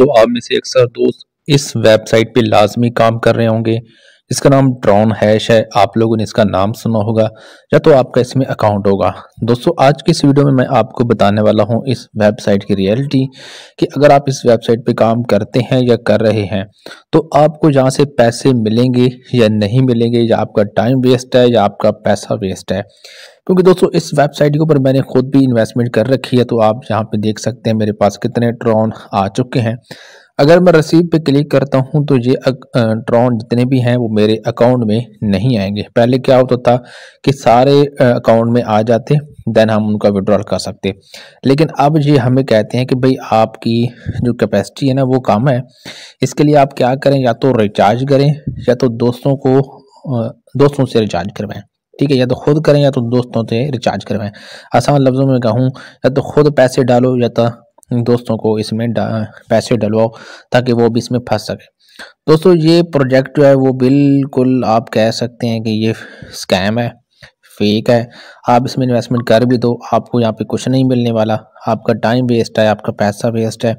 सो तो आप में से अक्सर दोस्त इस वेबसाइट पे लाजमी काम कर रहे होंगे इसका नाम ड्रॉन हैश है आप लोगों ने इसका नाम सुना होगा या तो आपका इसमें अकाउंट होगा दोस्तों आज की इस वीडियो में मैं आपको बताने वाला हूं इस वेबसाइट की रियलिटी कि अगर आप इस वेबसाइट पे काम करते हैं या कर रहे हैं तो आपको यहाँ से पैसे मिलेंगे या नहीं मिलेंगे या आपका टाइम वेस्ट है या आपका पैसा वेस्ट है क्योंकि दोस्तों इस वेबसाइट के ऊपर मैंने खुद भी इन्वेस्टमेंट कर रखी है तो आप यहाँ पे देख सकते हैं मेरे पास कितने ट्रॉन आ चुके हैं अगर मैं रसीद पे क्लिक करता हूं तो ये ड्रॉन जितने भी हैं वो मेरे अकाउंट में नहीं आएंगे पहले क्या होता था कि सारे अकाउंट में आ जाते देन हम उनका विड्रॉल कर सकते लेकिन अब ये हमें कहते हैं कि भाई आपकी जो कैपेसिटी है ना वो कम है इसके लिए आप क्या करें या तो रिचार्ज करें या तो दोस्तों को दोस्तों से रिचार्ज करवाएं ठीक है या तो खुद करें या तो दोस्तों से रिचार्ज करवाएं आसान लफ्ज़ों में कहूँ या तो खुद पैसे डालो या तो दोस्तों को इसमें पैसे डलवाओ ताकि वो भी इसमें फंस सके दोस्तों ये प्रोजेक्ट जो है वो बिल्कुल आप कह सकते हैं कि ये स्कैम है फेक है आप इसमें इन्वेस्टमेंट कर भी दो आपको यहाँ पे कुछ नहीं मिलने वाला आपका टाइम वेस्ट है आपका पैसा वेस्ट है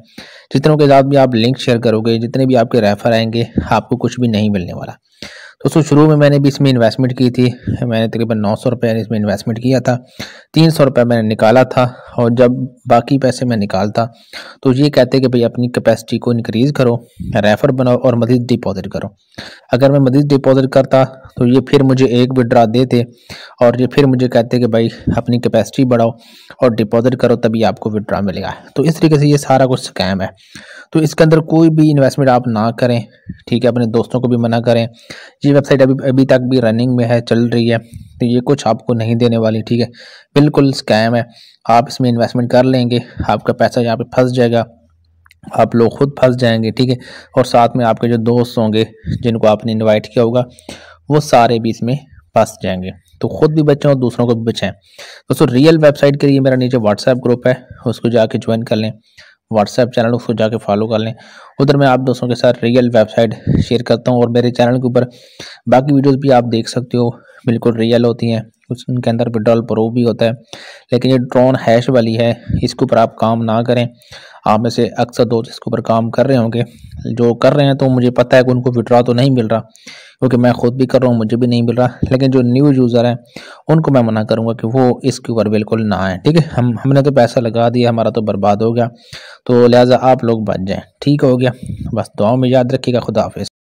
जितनों के साथ भी आप लिंक शेयर करोगे जितने भी आपके रेफर आएंगे आपको कुछ भी नहीं मिलने वाला दोस्तों शुरू में मैंने भी इसमें इन्वेस्टमेंट की थी मैंने तकरीबन नौ सौ रुपये इसमें इन्वेस्टमेंट किया था तीन सौ रुपये मैंने निकाला था और जब बाकी पैसे मैं निकालता तो ये कहते कि भाई अपनी कैपेसिटी को इनक्रीज़ करो रेफर बनाओ और मजीद डिपॉजिट करो अगर मैं मजीद डिपॉजिट करता तो ये फिर मुझे एक विड्रा देते और ये फिर मुझे कहते कि भाई अपनी कैपेसिटी बढ़ाओ और डिपॉजिट करो तभी आपको विड्रा मिलेगा तो इस तरीके से ये सारा कुछ स्कैम है तो इसके अंदर कोई भी इन्वेस्टमेंट आप ना करें ठीक है अपने दोस्तों को भी मना करें ये वेबसाइट अभी अभी तक भी रनिंग में है चल रही है तो ये कुछ आपको नहीं देने वाली ठीक है बिल्कुल स्कैम है आप इसमें इन्वेस्टमेंट कर लेंगे आपका पैसा यहाँ पर फंस जाएगा आप लोग खुद फंस जाएंगे ठीक है और साथ में आपके जो दोस्त होंगे जिनको आपने इनवाइट किया होगा वो सारे भी इसमें फंस जाएंगे तो खुद भी बचें और दूसरों को भी बचाएं दोस्तों रियल वेबसाइट के लिए मेरा नीचे व्हाट्सएप ग्रुप है उसको जाके ज्वाइन कर लें व्हाट्सएप चैनल उसको जाके फॉलो कर लें उधर मैं आप दोस्तों के साथ रियल वेबसाइट शेयर करता हूँ और मेरे चैनल के ऊपर बाकी वीडियोज़ भी आप देख सकते हो बिल्कुल रियल होती हैं उस उनके अंदर विड्रॉल प्रूफ भी होता है लेकिन ये ड्रोन हैश वाली है इसके ऊपर आप काम ना करें आप में से अक्सर दोस्त इसके ऊपर काम कर रहे होंगे जो कर रहे हैं तो मुझे पता है कि उनको विड्रॉ तो नहीं मिल रहा क्योंकि मैं खुद भी कर रहा हूँ मुझे भी नहीं मिल रहा लेकिन जो न्यू यूज़र हैं उनको मैं मना करूँगा कि वो इसके ऊपर बिल्कुल ना आए ठीक है हम हमने तो पैसा लगा दिया हमारा तो बर्बाद हो गया तो लिहाजा आप लोग बच जाएँ ठीक हो गया बस दुआओं में याद रखिएगा खुदाफिज़